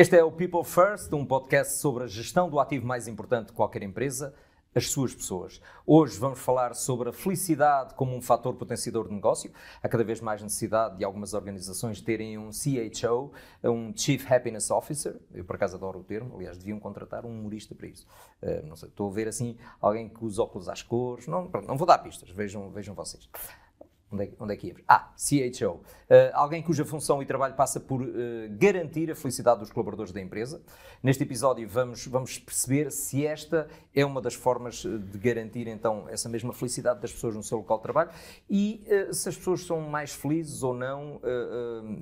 Este é o People First, um podcast sobre a gestão do ativo mais importante de qualquer empresa, as suas pessoas. Hoje vamos falar sobre a felicidade como um fator potenciador de negócio. Há cada vez mais necessidade de algumas organizações terem um CHO, um Chief Happiness Officer. Eu, por acaso, adoro o termo. Aliás, deviam contratar um humorista para isso. Uh, não sei, estou a ver assim alguém que usa óculos às cores. Não, não vou dar pistas, vejam, vejam vocês. Onde é, onde é que ia? É ah, CHO. Uh, eh, alguém cuja função e trabalho passa por uh, garantir a felicidade dos colaboradores da empresa. Neste episódio vamos, vamos perceber se esta é uma das formas eh, de garantir então essa mesma felicidade das pessoas no seu local de trabalho e uh, se as pessoas são mais felizes ou não,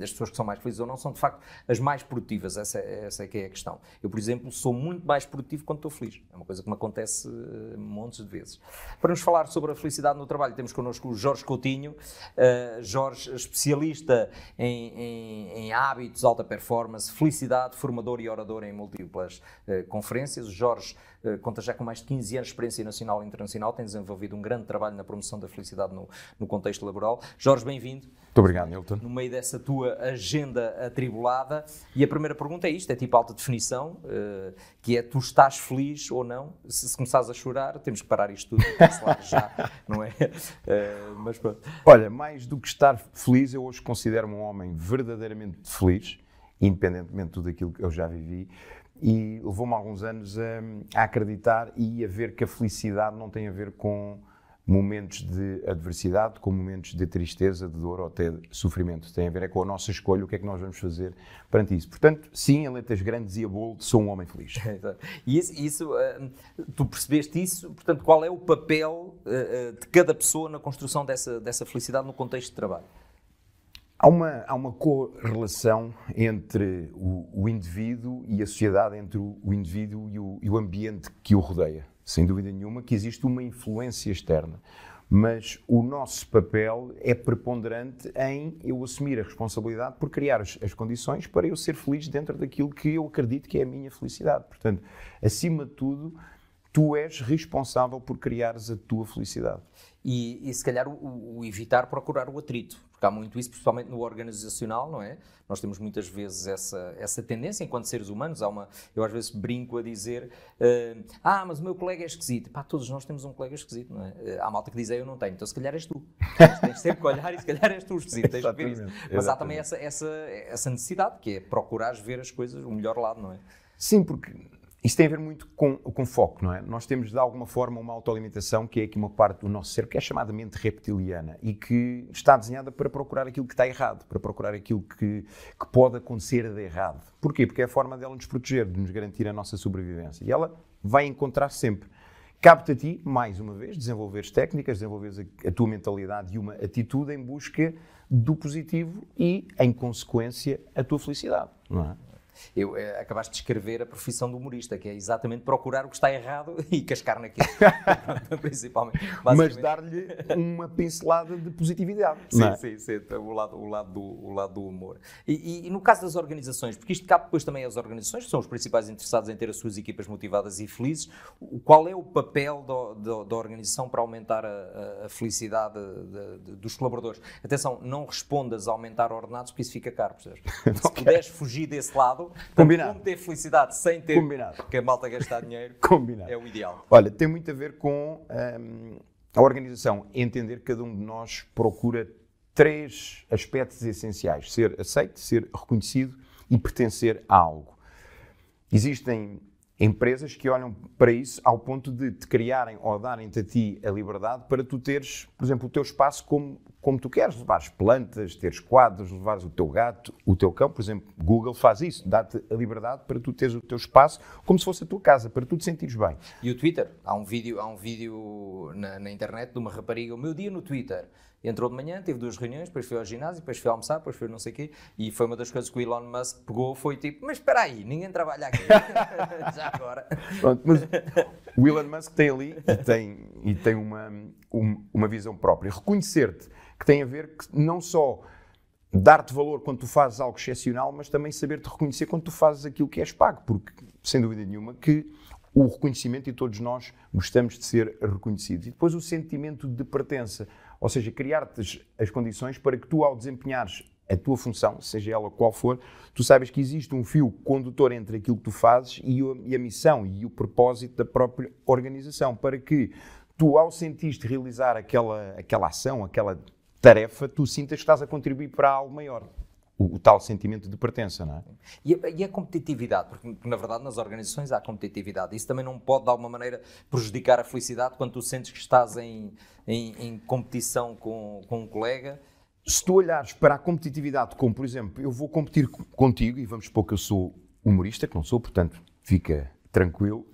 as pessoas que são mais felizes ou não são de facto as mais produtivas, essa, é, essa é que é a questão. Eu, por exemplo, sou muito mais produtivo quando estou feliz. É uma coisa que me acontece montes de vezes. Para nos falar sobre a felicidade no trabalho, temos connosco o Jorge Coutinho, eh, Jorge, especialista em, em, em, hábitos, alta performance, felicidade, formador e orador em múltiplas eh, conferências. O Jorge eh, conta já com mais de 15 anos de experiência nacional e internacional, tem desenvolvido um grande trabalho na promoção da felicidade no, no contexto laboral. Jorge, bem-vindo. Muito obrigado, Milton. No meio dessa tua agenda atribulada, e a primeira pergunta é isto, é tipo alta definição, eh, que é tu estás feliz ou não? Se, se começares a chorar, temos que parar isto tudo já, não é? Eh, mas pronto. Olha, mais do que estar feliz, eu hoje considero-me um homem verdadeiramente feliz, independentemente de tudo aquilo que eu já vivi e levou-me alguns anos a, a, acreditar e a ver que a felicidade não tem a ver com momentos de adversidade, com momentos de tristeza, de dor ou até de sofrimento. Tem a ver é com a nossa escolha, o que é que nós vamos fazer perante isso. Portanto, sim, em letras grandes e a bolo, sou um homem feliz. e isso, isso, ah, tu percebeste isso? Portanto, qual é o papel ah, ah, de cada pessoa na construção dessa, dessa felicidade no contexto de trabalho? Há uma, há uma correlação entre o, o, indivíduo e a sociedade, entre o, indivíduo e o, e o, ambiente que o rodeia. Sem dúvida nenhuma que existe uma influência externa, mas o nosso papel é preponderante em eu assumir a responsabilidade por criar as, as condições para eu ser feliz dentro daquilo que eu acredito que é a minha felicidade. Portanto, acima de tudo, tu és responsável por criares a tua felicidade. E, e se calhar o, o evitar procurar o atrito porque há muito isso, principalmente no organizacional, não é? Nós temos muitas vezes essa, essa tendência enquanto seres humanos. Há uma, eu às vezes brinco a dizer: uh, Ah, mas o meu colega é esquisito. Pá, todos nós temos um colega esquisito, não é? Eh, há malta que diz: é, Eu não tenho, então se calhar és tu. tens sempre que olhar e se calhar és tu o esquisito. Tens ver isso. Mas há também essa, essa, essa necessidade, que é procurar ver as coisas o melhor lado, não é? Sim, porque isso tem a ver muito com, com foco, não é? Nós temos de alguma forma uma autoalimentação que é aqui uma parte do nosso ser que é chamada mente reptiliana e que está desenhada para procurar aquilo que está errado, para procurar aquilo que, que pode acontecer de errado. Porquê? Porque é a forma dela nos proteger, de nos garantir a nossa sobrevivência. E ela vai encontrar sempre. Cabe-te a ti, mais uma vez, desenvolveres técnicas, desenvolveres a, a tua mentalidade e uma atitude em busca do positivo e, em consequência, a tua felicidade, não é? Eu, é, acabaste de escrever a profissão do humorista, que é exatamente procurar o que está errado e cascar naquilo, principalmente. Mas dar-lhe uma pincelada de positividade. Sim, é? sim, sim, então, o, lado, o, lado do, o lado do humor. E, e, no caso das organizações, porque isto cabe depois também às organizações, que são os principais interessados em ter as suas equipas motivadas e felizes, qual é o papel do, do, da organização para aumentar a, a felicidade de, de, dos colaboradores? Atenção, não respondas a aumentar ordenados, porque isso fica caro, percebes? Se okay. puderes fugir desse lado, Portugal. Combinado. Como ter felicidade sem ter Combinado. que a malta gastar dinheiro Combinado. é o ideal. Olha, tem muito a ver com hum, a organização entender que cada um de nós procura três aspectos essenciais: ser aceito, ser reconhecido e pertencer a algo. Existem empresas que olham para isso ao ponto de te criarem ou darem-te a ti a liberdade para tu teres, por exemplo, o teu espaço como, como tu queres, levares plantas, teres quadros, levares o teu gato, o teu cão, por exemplo, Google faz isso, dá-te a liberdade para tu teres o teu espaço como se fosse a tua casa, para tu te sentires bem. E o Twitter, há um vídeo, há um vídeo na, na internet de uma rapariga, o meu dia no Twitter, entrou de manhã, tive duas reuniões, depois fui ao ginásio, depois fui almoçar, depois fui não sei o quê, e foi uma das coisas que o Elon Musk pegou, foi tipo, mas espera aí, ninguém trabalha aqui, já agora. Pronto, mas o Elon Musk tem ali, e tem, e tem uma, um, uma visão própria, reconhecer-te, que tem a ver que não só dar-te valor quando tu fazes algo excepcional, mas também saber-te reconhecer quando tu fazes aquilo que és pago, porque, sem dúvida nenhuma, que o reconhecimento e todos nós gostamos de ser reconhecidos. E depois o sentimento de pertença. Ou seja, criar-te as condições para que tu, ao desempenhares a tua função, seja ela qual for, tu sabes que existe um fio condutor entre aquilo que tu fazes e, a missão e o propósito da própria organização, para que tu, ao sentir-te realizar aquela, aquela ação, aquela tarefa, tu sintas que estás a contribuir para algo maior o, o, tal sentimento de pertença, não é? E a, e a, competitividade, porque na verdade nas organizações há competitividade. Isso também não pode de alguma maneira prejudicar a felicidade quando tu sentes que estás em, em, em competição com, com um colega. Se tu olhares para a competitividade como, por exemplo, eu vou competir contigo e vamos supor que eu sou humorista, que não sou, portanto fica tranquilo,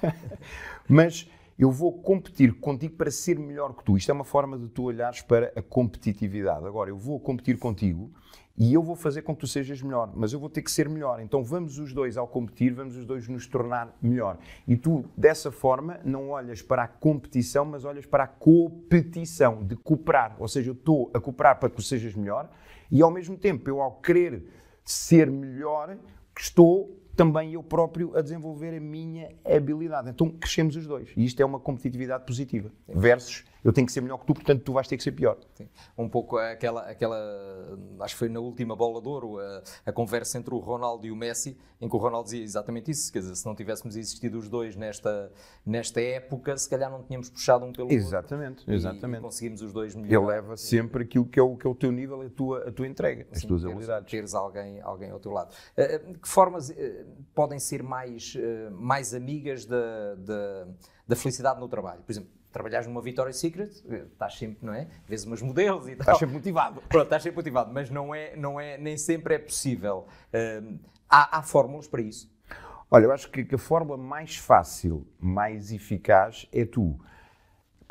mas eu vou competir contigo para ser melhor que tu. Isto é uma forma de tu olhares para a competitividade. Agora, eu vou competir contigo e eu vou fazer com que tu sejas melhor, mas eu vou ter que ser melhor. Então vamos os dois ao competir, vamos os dois nos tornar melhor. E tu, dessa forma, não olhas para a competição, mas olhas para a competição, de cooperar. Ou seja, eu estou a cooperar para que tu sejas melhor e ao mesmo tempo eu, ao querer ser melhor, estou também eu próprio a desenvolver a minha habilidade. Então crescemos os dois. E isto é uma competitividade positiva. Versus eu tenho que ser melhor que tu, portanto tu vais ter que ser pior. Sim. Um pouco aquela, aquela, acho que foi na última bola de ouro, a, a, conversa entre o Ronaldo e o Messi, em que o Ronaldo dizia exatamente isso, quer dizer, se não tivéssemos existido os dois nesta, nesta época, se calhar não tínhamos puxado um pelo exatamente, outro. Exatamente, conseguimos os dois melhor. Ele leva sempre aquilo que é o, que é o teu nível, a tua, a tua entrega, Sim, as tuas teres, habilidades. Teres alguém, alguém ao teu lado. Uh, que formas uh, podem ser mais, uh, mais amigas da, da felicidade no trabalho? Por exemplo, trabalhares numa Victoria's Secret, eh, estás sempre, não é? Vês umas modelos e tal. Estás sempre motivado. Pronto, estás sempre motivado, mas não é, não é, nem sempre é possível. Uh, há, há fórmulas para isso? Olha, eu acho que, que a fórmula mais fácil, mais eficaz é tu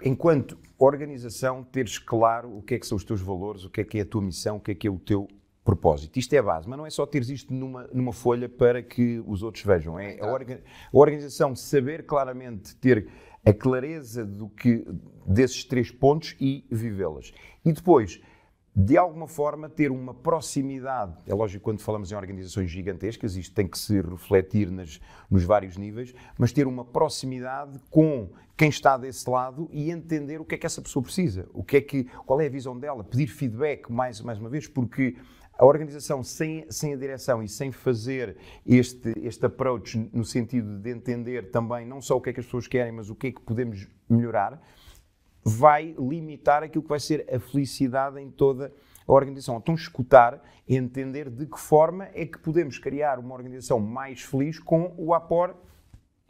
enquanto organização, teres claro o que é que são os teus valores, o que é que é a tua missão, o que é que é o teu propósito. Isto é a base, mas não é só teres isto numa, numa folha para que os outros vejam. É a, orga a organização saber claramente ter a clareza do que desses três pontos e vivê-las. E depois, de alguma forma, ter uma proximidade. É lógico, quando falamos em organizações gigantescas, isto tem que se refletir nas, nos vários níveis, mas ter uma proximidade com quem está desse lado e entender o que é que essa pessoa precisa, o que é que, qual é a visão dela, pedir feedback mais, mais uma vez, porque a organização sem, sem a direção e sem fazer este, este approach no sentido de entender também não só o que é que as pessoas querem, mas o que é que podemos melhorar, vai limitar aquilo que vai ser a felicidade em toda a organização. Então, escutar e entender de que forma é que podemos criar uma organização mais feliz com o apor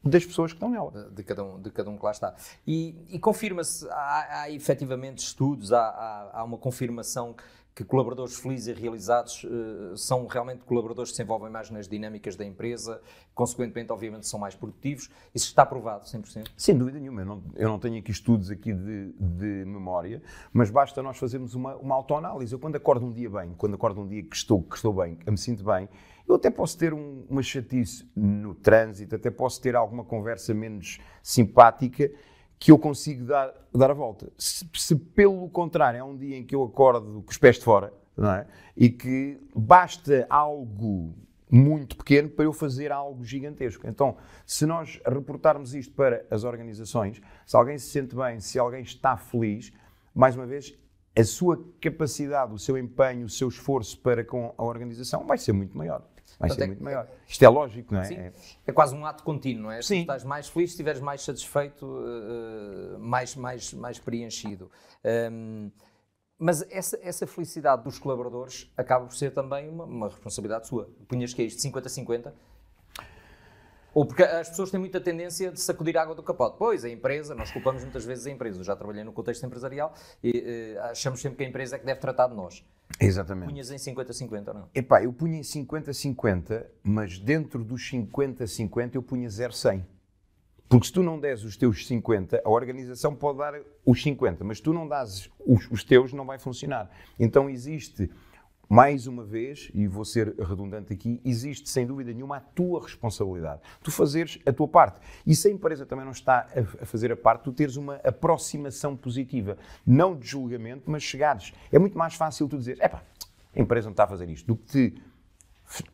das pessoas que estão nela. De cada um, de cada um que lá está. E, e confirma-se, há, há efetivamente estudos, há, há, há uma confirmação que colaboradores felizes e realizados uh, são realmente colaboradores que se envolvem mais nas dinâmicas da empresa, consequentemente, obviamente, são mais produtivos. Isso está provado 100%? Sem dúvida nenhuma. Eu não, eu não tenho aqui estudos aqui de, de, memória, mas basta nós fazermos uma, uma autoanálise. Eu, quando acordo um dia bem, quando acordo um dia que estou, que estou bem, que me sinto bem, eu até posso ter um, uma chatice no trânsito, até posso ter alguma conversa menos simpática, que eu consigo dar, dar a volta. Se, se, pelo contrário é um dia em que eu acordo com os pés de fora, não é? E que basta algo muito pequeno para eu fazer algo gigantesco. Então, se nós reportarmos isto para as organizações, se alguém se sente bem, se alguém está feliz, mais uma vez, a sua capacidade, o seu empenho, o seu esforço para com a organização vai ser muito maior vai ser é muito maior. Isto é lógico, não é? Sim. É, é quase um ato contínuo, não é? Se Sim. estás mais feliz, se estiveres mais satisfeito, uh, mais, mais, mais preenchido. Um, ehm, mas essa, essa, felicidade dos colaboradores acaba por ser também uma, uma responsabilidade sua. Punhas que é isto 50-50, ou porque as pessoas têm muita tendência de sacudir a água do capote. Pois, a empresa, nós culpamos muitas vezes a empresa. Eu já trabalhei no contexto empresarial e uh, achamos sempre que a empresa é que deve tratar de nós. Exatamente. Punhas em 50-50 ou não? Epá, eu punha em 50-50, mas dentro dos 50-50 eu punha 0-100. Porque se tu não des os teus 50, a organização pode dar os 50, mas tu não dás os, os teus, não vai funcionar. Então existe mais uma vez, e vou ser redundante aqui, existe sem dúvida nenhuma a tua responsabilidade. Tu fazeres a tua parte. E se a empresa também não está a fazer a parte, tu teres uma aproximação positiva. Não de julgamento, mas chegares. É muito mais fácil tu dizer: é a empresa não está a fazer isto, do que te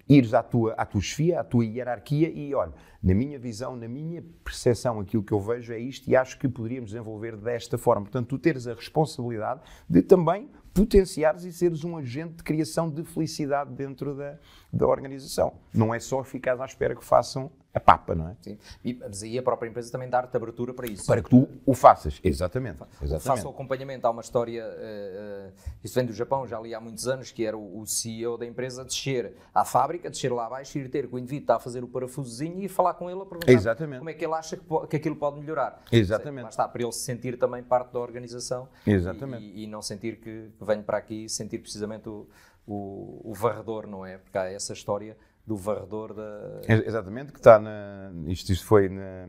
ires à tua, à tua chefia, à tua hierarquia e, olha, na minha visão, na minha percepção, aquilo que eu vejo é isto e acho que poderíamos desenvolver desta forma. Portanto, tu teres a responsabilidade de também potenciares e seres um agente de criação de felicidade dentro da, da organização. Não é só ficar à espera que façam a é papa, não é? Sim. E, mas aí a própria empresa também dá-te abertura para isso. Para que tu o faças, exatamente. exatamente. Faça o acompanhamento. Há uma história, uh, uh, isso vem do Japão, já li há muitos anos, que era o, o CEO da empresa descer à fábrica, descer lá abaixo, ir ter com o indivíduo, está a fazer o parafusozinho e falar com ele a perguntar exatamente. como é que ele acha que, que aquilo pode melhorar. Exatamente. Mas está, para ele se sentir também parte da organização. Exatamente. E, e, não sentir que, que venho para aqui, sentir precisamente o, o, o varredor, não é? Porque há essa história do varredor da. Exatamente, que está na. Isto, isto foi na,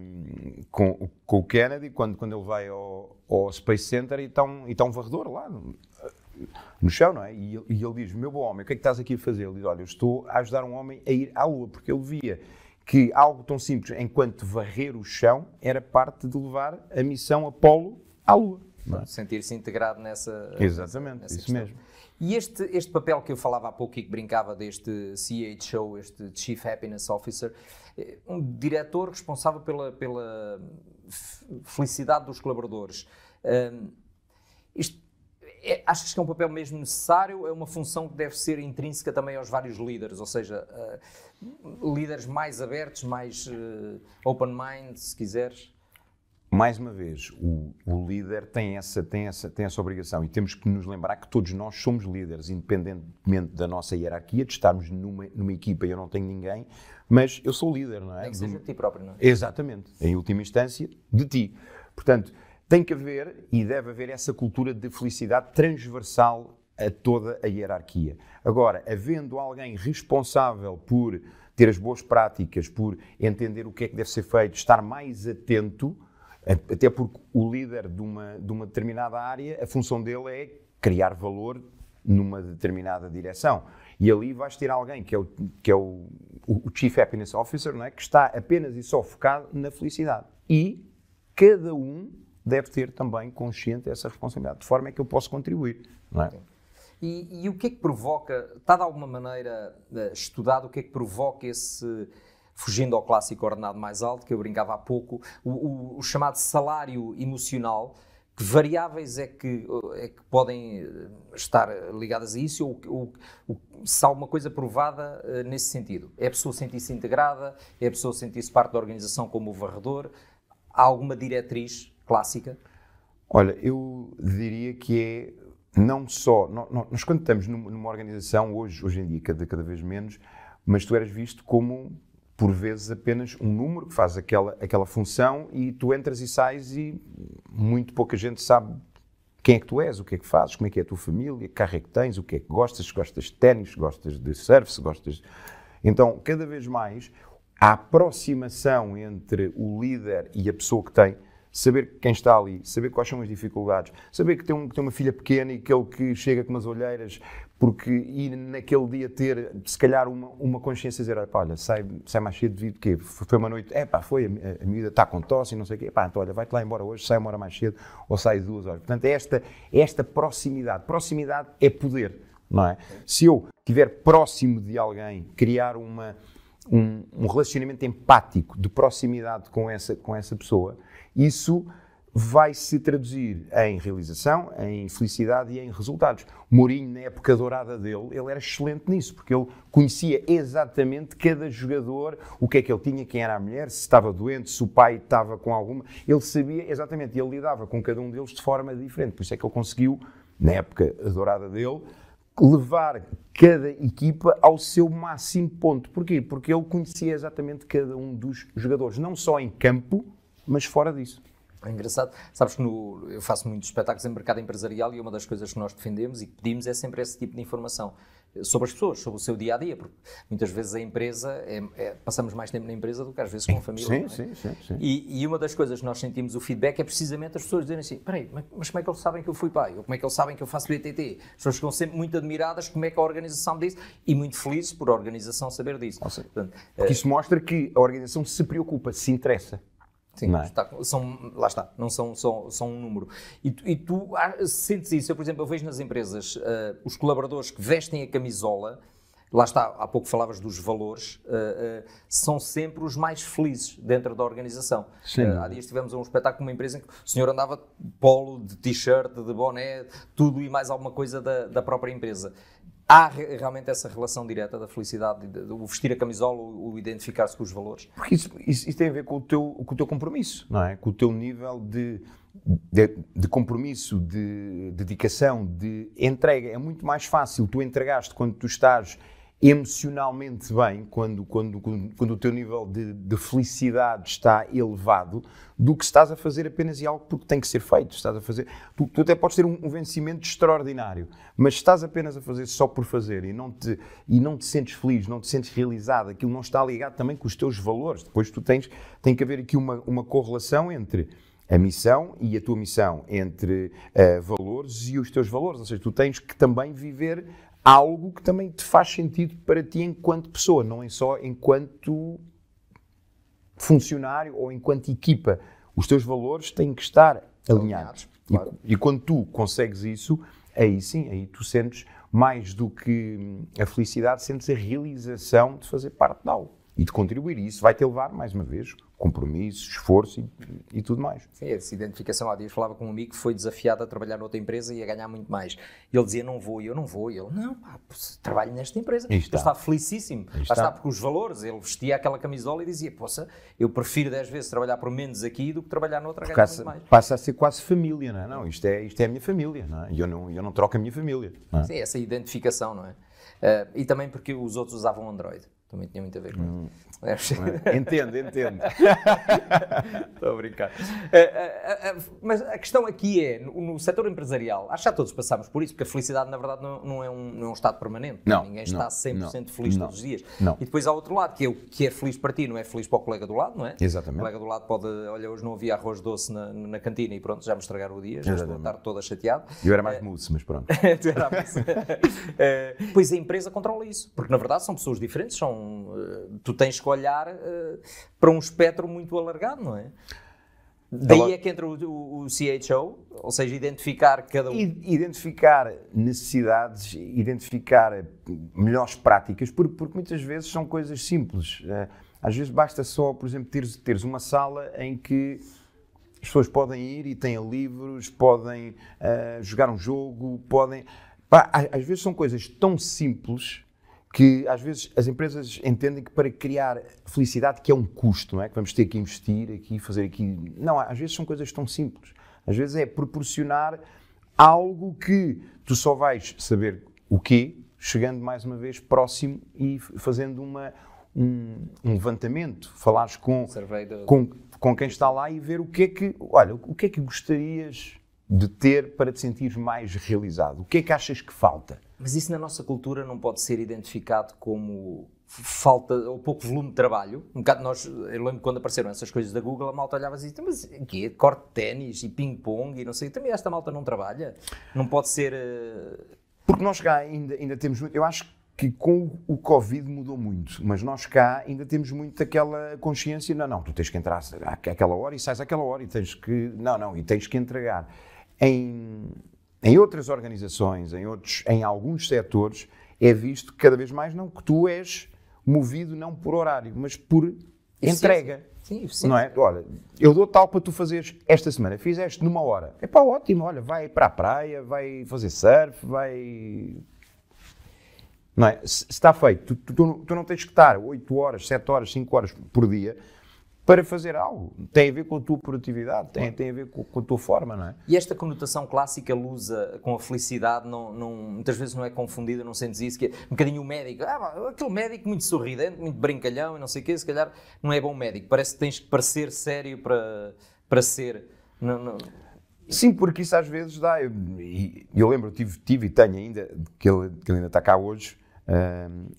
com, com, o Kennedy, quando, quando ele vai ao, ao Space Center e está um, e está um varredor lá no, no chão, não é? E ele, e ele, diz: Meu bom homem, o que é que estás aqui a fazer? Ele diz: Olha, eu estou a ajudar um homem a ir à Lua, porque ele via que algo tão simples enquanto varrer o chão era parte de levar a missão Apolo à Lua é? sentir-se integrado nessa. Exatamente, nessa isso mesmo. E este, este papel que eu falava há pouco e que brincava deste CHO, este Chief Happiness Officer, eh, um diretor responsável pela, pela felicidade dos colaboradores. Um, isto, é, achas que é um papel mesmo necessário? É uma função que deve ser intrínseca também aos vários líderes, ou seja, uh, líderes mais abertos, mais uh, open mind, se quiseres? mais uma vez, o, o, líder tem essa, tem, essa, tem essa obrigação e temos que nos lembrar que todos nós somos líderes, independentemente da nossa hierarquia, de estarmos numa, numa equipa, eu não tenho ninguém, mas eu sou líder, não é? Tem que ser de ti próprio, não é? Exatamente, em última instância, de ti. Portanto, tem que haver e deve haver essa cultura de felicidade transversal a toda a hierarquia. Agora, havendo alguém responsável por ter as boas práticas, por entender o que é que deve ser feito, estar mais atento até porque o líder de uma, de uma determinada área, a função dele é criar valor numa determinada direção. E ali vais ter alguém que é o, que é o, o Chief Happiness Officer, não é? que está apenas e só focado na felicidade. E cada um deve ter também consciente essa responsabilidade, de forma é que eu posso contribuir. Não é? E, e o que é que provoca, está de alguma maneira eh, estudado, o que é que provoca esse fugindo ao clássico ordenado mais alto, que eu brincava há pouco, o, o, o chamado salário emocional. Que variáveis é que, é que podem eh, estar ligadas a isso ou, ou, ou se há alguma coisa provada uh, nesse sentido? É a pessoa sentir-se integrada? É a pessoa sentir-se parte da organização como o varredor? Há alguma diretriz clássica? Olha, eu diria que é não só. Nós, quando estamos numa organização, hoje, hoje em dia, cada, cada vez menos, mas tu eras visto como por vezes apenas um número que faz aquela, aquela função e tu entras e sais e muito pouca gente sabe quem é que tu és, o que é que fazes, como é que é a tua família, que carro é que tens, o que é que gostas, se gostas de ténis, se gostas de surf, se gostas... Então, cada vez mais, a aproximação entre o líder e a pessoa que tem, saber quem está ali, saber quais são as dificuldades, saber que tem, um, que tem uma filha pequena e que ele que chega com umas olheiras porque ir naquele dia ter, se calhar, uma, uma consciência dizer, olha, sai, sai mais cedo devido que foi uma noite, é pá, foi, a, a miúda está com tosse e não sei o quê, pá, então olha, vai-te lá embora hoje, sai uma hora mais cedo ou sai duas horas. Portanto, é esta, é esta proximidade. Proximidade é poder, não é? Se eu estiver próximo de alguém, criar uma, um, um relacionamento empático de proximidade com essa, com essa pessoa, isso vai se traduzir em realização, em felicidade e em resultados. Mourinho, na época dourada dele, ele era excelente nisso, porque ele conhecia exatamente cada jogador, o que é que ele tinha, quem era a mulher, se estava doente, se o pai estava com alguma. Ele sabia exatamente, ele lidava com cada um deles de forma diferente. Por isso é que ele conseguiu, na época dourada dele, levar cada equipa ao seu máximo ponto. Porquê? Porque ele conhecia exatamente cada um dos jogadores, não só em campo, mas fora disso. É engraçado. Sabes que no, eu faço muitos espetáculos em mercado empresarial e uma das coisas que nós defendemos e pedimos é sempre esse tipo de informação eh, sobre as pessoas, sobre o seu dia a dia, porque muitas vezes a empresa, é, é, passamos mais tempo na empresa do que às vezes com a família. Sim, é? sim, sim. sim. E, e, uma das coisas que nós sentimos o feedback é precisamente as pessoas dizerem assim: peraí, mas como é que eles sabem que eu fui pai? Ou como é que eles sabem que eu faço BTT? As pessoas ficam sempre muito admiradas como é que a organização diz e muito felizes por a organização saber disso. Portanto, porque eh, isso mostra que a organização se preocupa, se interessa. Sim, é? está, são, lá está, não são, são, são um número. E tu, e tu ah, sentes isso? Eu, por exemplo, eu vejo nas empresas uh, os colaboradores que vestem a camisola, lá está, há pouco falavas dos valores, uh, uh, são sempre os mais felizes dentro da organização. Sim. há dias tivemos um espetáculo numa empresa em que o senhor andava polo, de t-shirt, de boné, tudo e mais alguma coisa da, da própria empresa há realmente essa relação direta da felicidade, o vestir a camisola, o identificar-se com os valores? Porque isso, isso, isso, tem a ver com o, teu, com o teu compromisso, não é? Com o teu nível de, de, de compromisso, de dedicação, de entrega. É muito mais fácil tu entregaste quando tu estás emocionalmente bem, quando, quando, quando, quando o teu nível de, de, felicidade está elevado, do que estás a fazer apenas e algo porque tem que ser feito. Estás a fazer, tu até podes ter um, um, vencimento extraordinário, mas estás apenas a fazer só por fazer e não, te, e não te sentes feliz, não te sentes realizado, aquilo não está ligado também com os teus valores. Depois tu tens, tem que haver aqui uma, uma correlação entre a missão e a tua missão, entre uh, valores e os teus valores. Ou seja, tu tens que também viver algo que também te faz sentido para ti enquanto pessoa, não é só enquanto funcionário ou enquanto equipa. Os teus valores têm que estar alinhados. claro. e, e, quando tu consegues isso, aí sim, aí tu sentes mais do que hum, a felicidade, sentes a realização de fazer parte de algo e de contribuir. E isso vai te levar, mais uma vez, compromisso, esforço e, e tudo mais. Sim, essa identificação. Há dias falava com um amigo que foi desafiado a trabalhar noutra empresa e a ganhar muito mais. Ele dizia, não vou, eu não vou. E ele, não, pá, trabalho nesta empresa. Ele está. está felicíssimo. está. está porque os valores, ele vestia aquela camisola e dizia, poça, eu prefiro 10 vezes trabalhar por menos aqui do que trabalhar noutra, ganhar muito mais. Passa a ser quase família, não é? Não, isto é, isto é a minha família, não é? E eu não, eu não troco a minha família. É? Sim, essa identificação, não é? Uh, e também porque os outros usavam Android também tinha muito a ver com hum. isso. É? Entendo, entendo. Estou a brincar. Eh, eh, eh, mas a questão aqui é, no, setor empresarial, acho que já todos passamos por isso, porque a felicidade, na verdade, não, não, é, um, não é um estado permanente. Não, Ninguém está não, 100% não, feliz não, todos os dias. Não. E depois há outro lado, que é o que é feliz para ti, não é feliz para o colega do lado, não é? Exatamente. O colega do lado pode, olha, hoje não havia arroz doce na, na cantina e pronto, já me estragaram o dia, já Exatamente. estou a estar toda chateado. Eu era mais mousse, mas pronto. tu era mais... pois a empresa controla isso, porque na verdade são pessoas diferentes, são eh, tu tens que olhar uh, para um espectro muito alargado, não é? Daí é que entra o, o, o, CHO, ou seja, identificar cada um. Identificar necessidades, identificar melhores práticas, porque, porque muitas vezes são coisas simples. Eh, às vezes basta só, por exemplo, teres, teres uma sala em que as pessoas podem ir e têm livros, podem uh, jogar um jogo, podem. às vezes são coisas tão simples que às vezes as empresas entendem que para criar felicidade que é um custo, não é? Que vamos ter que investir aqui, fazer aqui. Não, às vezes são coisas tão simples. Às vezes é proporcionar algo que tu só vais saber o quê, chegando mais uma vez próximo e fazendo uma, um, um levantamento, falares com, do... com, com quem está lá e ver o que é que, olha, o que é que gostarias de ter para te sentires mais realizado? O que é que achas que falta? Mas isso na nossa cultura não pode ser identificado como falta ou pouco volume de trabalho. Um bocado nós, eu lembro quando apareceram essas coisas da Google, a malta olhava e dizia, então, mas que corte de ténis e ping-pong e não sei, também esta malta não trabalha? Não pode ser... Uh... Porque nós cá ainda, ainda temos, eu acho que com o Covid mudou muito, mas nós cá ainda temos muito aquela consciência, não, não, tu tens que entrar àquela hora e sais àquela hora e tens que, não, não, e tens que entregar em, em outras organizações, em, outros, em alguns setores, é visto cada vez mais não que tu és movido não por horário, mas por entrega. Sim, sim, Não é? Olha, eu dou tal para tu fazeres esta semana, fizeste numa hora. É pá, ótimo, olha, vai para a praia, vai fazer surf, vai. Não é? Se está feito, tu, tu, tu não tens que estar 8 horas, 7 horas, 5 horas por dia para fazer algo. Tem a ver com a tua produtividade, tem, tem a ver com, com, a tua forma, não é? E esta conotação clássica lusa com a felicidade, não, não, muitas vezes não é confundida, não sentes isso, que é um bocadinho o médico, ah, aquele médico muito sorridente, muito brincalhão e não sei o quê, se calhar não é bom médico. Parece que tens que parecer sério para, para ser. Não, não. Sim, porque isso às vezes dá. Eu, eu lembro, tive, tive e tenho ainda, que ele, que ele ainda está cá hoje,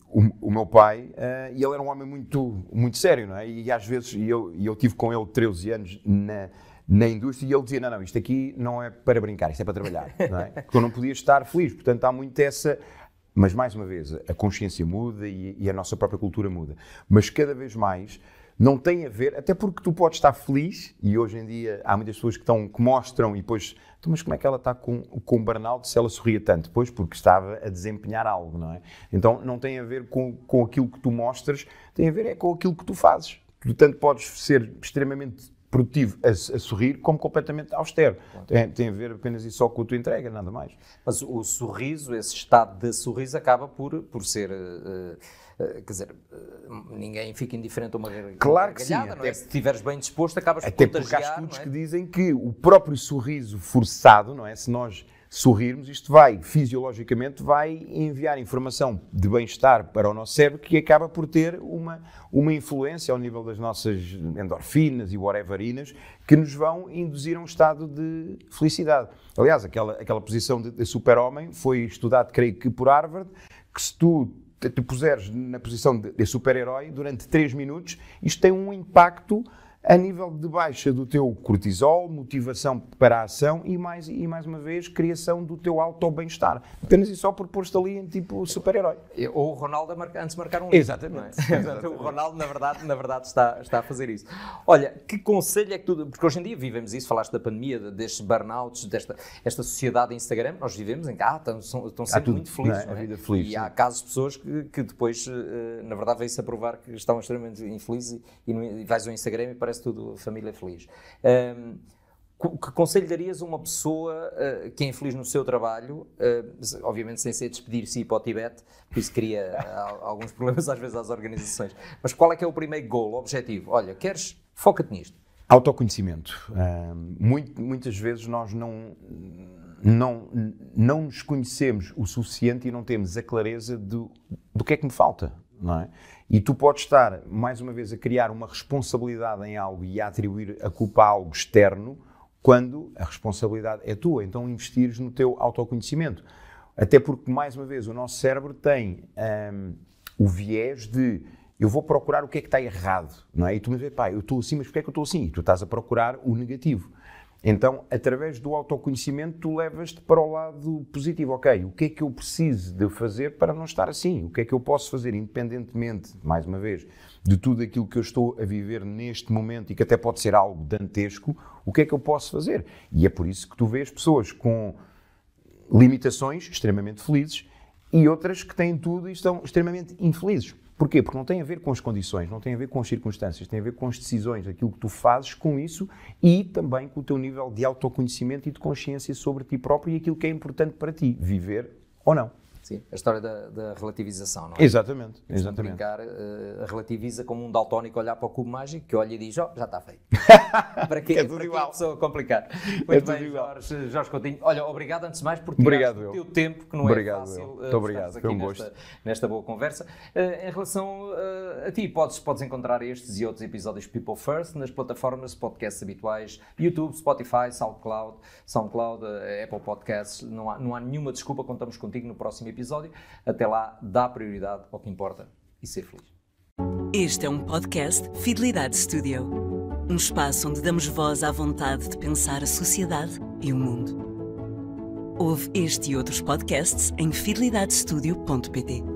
o, o, meu pai, uh, e ele era um homem muito, muito sério, não é? E, às vezes, e eu, eu tive com ele 13 anos na, na indústria e ele dizia: não, não, isto aqui não é para brincar, isto é para trabalhar, não é? Porque eu não podia estar feliz. Portanto, há muito essa. Mas mais uma vez, a consciência muda e, e a nossa própria cultura muda. Mas cada vez mais não tem a ver, até porque tu podes estar feliz, e hoje em dia há muitas pessoas que, estão, que mostram e depois, então, mas como é que ela está com, com burnout se ela sorria tanto? Pois, porque estava a desempenhar algo, não é? Então não tem a ver com, com aquilo que tu mostras, tem a ver é com aquilo que tu fazes. Portanto, podes ser extremamente produtivo a, a, sorrir como completamente austero. Tem, tem, a ver apenas e só com a tua entrega, nada mais. Mas o sorriso, esse estado de sorriso, acaba por, por ser. Uh, uh, quer dizer, uh, ninguém fica indiferente a uma gargalhada, claro que sim, é? até, é? Se estiveres bem disposto, acabas por Até porque há estudos é? que dizem que o próprio sorriso forçado, não é? Se nós sorrirmos, isto vai, fisiologicamente, vai enviar informação de bem-estar para o nosso cérebro que acaba por ter uma, uma influência ao nível das nossas endorfinas e whateverinas que nos vão induzir a um estado de felicidade. Aliás, aquela, aquela posição de, de super-homem foi estudado, creio que por Harvard, que se tu te puseres na posição de, de super-herói durante 3 minutos, isto tem um impacto a nível de baixa do teu cortisol, motivação para a ação e mais, e mais uma vez, criação do teu auto-bem-estar. Apenas e só por pôr-te ali em tipo super-herói. Ou o Ronaldo antes de marcar um livro. Exatamente. É? Exatamente. o Ronaldo, na verdade, na verdade está, está a fazer isso. Olha, que conselho é que tu... Porque hoje em dia vivemos isso, falaste da pandemia, destes burnouts, desta esta sociedade Instagram, nós vivemos em que ah, estão, estão sempre tudo, muito felizes. É? é? A vida feliz. E sim. há casos de pessoas que, que depois, eh, na verdade, vêm-se a provar que estão extremamente infelizes e, e, é, e vais ao Instagram e parece parece tudo família feliz. Um, que conselho darias a uma pessoa uh, que é infeliz no seu trabalho, uh, obviamente sem ser despedir-se e ir para o Tibete, porque isso cria uh, alguns problemas às vezes às organizações, mas qual é que é o primeiro gol, o objetivo? Olha, queres, foca-te nisto. Autoconhecimento. Muito, muitas vezes nós não, não, não nos conhecemos o suficiente e não temos a clareza do, do que é que me falta, não é? E tu podes estar, mais uma vez, a criar uma responsabilidade em algo e a atribuir a culpa a algo externo, quando a responsabilidade é tua. Então, investires no teu autoconhecimento. Até porque, mais uma vez, o nosso cérebro tem hum, o viés de eu vou procurar o que é que está errado, não é? E tu me dizes, pá, eu estou assim, mas porquê é que eu estou assim? E tu estás a procurar o negativo. Então, através do autoconhecimento, tu levas-te para o lado positivo. Ok, o que é que eu preciso de fazer para não estar assim? O que é que eu posso fazer, independentemente, mais uma vez, de tudo aquilo que eu estou a viver neste momento e que até pode ser algo dantesco, o que é que eu posso fazer? E é por isso que tu vês pessoas com limitações extremamente felizes e outras que têm tudo e estão extremamente infelizes. Porquê? Porque não tem a ver com as condições, não tem a ver com as circunstâncias, tem a ver com as decisões, aquilo que tu fazes com isso e também com o teu nível de autoconhecimento e de consciência sobre ti próprio e aquilo que é importante para ti, viver ou não. Sim, a história da, da relativização, não é? Exatamente. Temos exatamente. Brincar, uh, eh, relativiza como um daltónico olhar para o cubo mágico que olha e diz, ó, oh, já está feito. para quê? é tudo para igual. pessoa complicada. É Muito é bem, Jorge, Jorge Coutinho. Olha, obrigado antes de mais por ter o teu tempo, que não é obrigado, é fácil. Eh, Muito obrigado, foi um gosto. Nesta, nesta boa conversa. Uh, em relação a ti, podes, podes encontrar estes e outros episódios People First nas plataformas podcasts habituais, YouTube, Spotify, SoundCloud, SoundCloud Apple Podcasts. Não há, não há nenhuma desculpa, contamos contigo no próximo episódio episódio. Até lá, dá prioridade ao que importa e ser feliz. Este é um podcast Fidelidade Studio. Um espaço onde damos voz à vontade de pensar a sociedade e o mundo. Ouve este e outros podcasts em fidelidadestudio.pt.